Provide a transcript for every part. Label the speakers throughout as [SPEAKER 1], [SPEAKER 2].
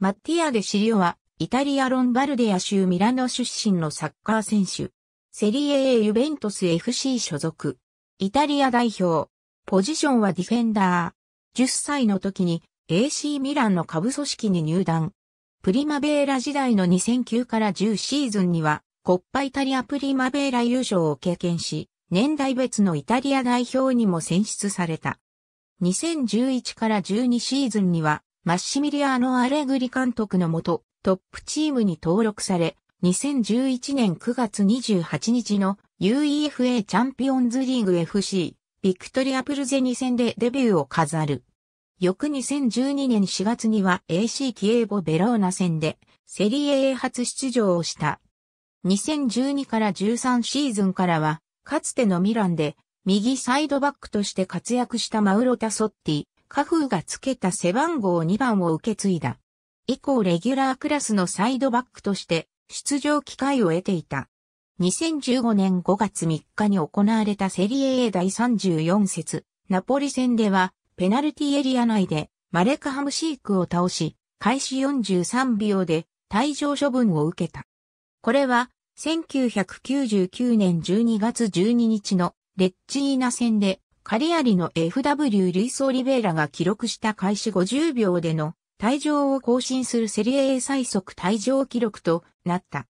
[SPEAKER 1] マッティア・デ・シリオは、イタリア・ロンバルディア州ミラノ出身のサッカー選手。セリエ A ユベントス FC 所属。イタリア代表。ポジションはディフェンダー。10歳の時に AC ミランの下部組織に入団。プリマベーラ時代の2009から10シーズンには、コッパイタリアプリマベーラ優勝を経験し、年代別のイタリア代表にも選出された。2011から12シーズンには、マッシミリアーノ・アレグリ監督のもと、トップチームに登録され、2011年9月28日の UEFA チャンピオンズリーグ FC、ビクトリア・プルゼニ戦でデビューを飾る。翌2012年4月には AC キエーボ・ベローナ戦で、セリエ A 初出場をした。2012から13シーズンからは、かつてのミランで、右サイドバックとして活躍したマウロ・タソッティ、カフーが付けた背番号2番を受け継いだ。以降レギュラークラスのサイドバックとして出場機会を得ていた。2015年5月3日に行われたセリエ A 第34節、ナポリ戦では、ペナルティエリア内で、マレカハムシークを倒し、開始43秒で、退場処分を受けた。これは、1999年12月12日のレッチーナ戦で、カリアリの FW ルイス・オリベイラが記録した開始50秒での退場を更新するセリエ A 最速退場記録となった。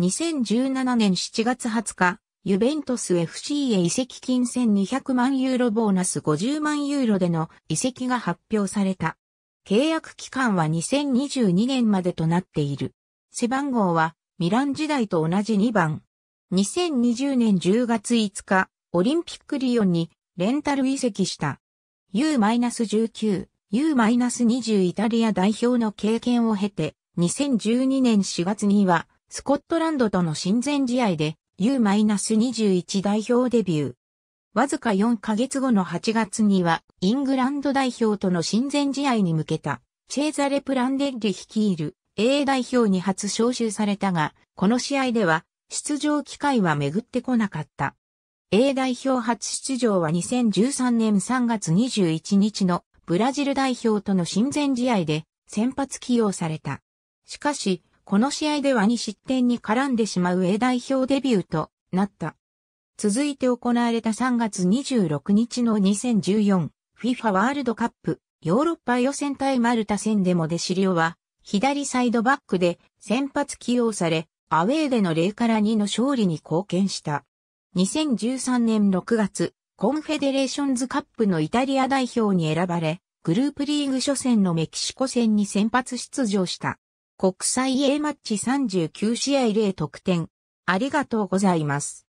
[SPEAKER 1] 2017年7月20日、ユベントス FC へ移籍金1200万ユーロボーナス50万ユーロでの移籍が発表された。契約期間は2022年までとなっている。背番号はミラン時代と同じ2番。2020年10月5日、オリンピックリオンにレンタル移籍した。U-19、U-20 イタリア代表の経験を経て、2012年4月には、スコットランドとの親善試合で U-21 代表デビュー。わずか4ヶ月後の8月には、イングランド代表との親善試合に向けた、チェーザレ・プランデッリ率いる A 代表に初招集されたが、この試合では、出場機会は巡ってこなかった。A 代表初出場は2013年3月21日のブラジル代表との親善試合で先発起用された。しかし、この試合では2失点に絡んでしまう A 代表デビューとなった。続いて行われた3月26日の 2014FIFA ワールドカップヨーロッパ予選対マルタ戦でもデシリオは左サイドバックで先発起用され、アウェーでの0から2の勝利に貢献した。2013年6月、コンフェデレーションズカップのイタリア代表に選ばれ、グループリーグ初戦のメキシコ戦に先発出場した。国際 A マッチ39試合0得点。ありがとうございます。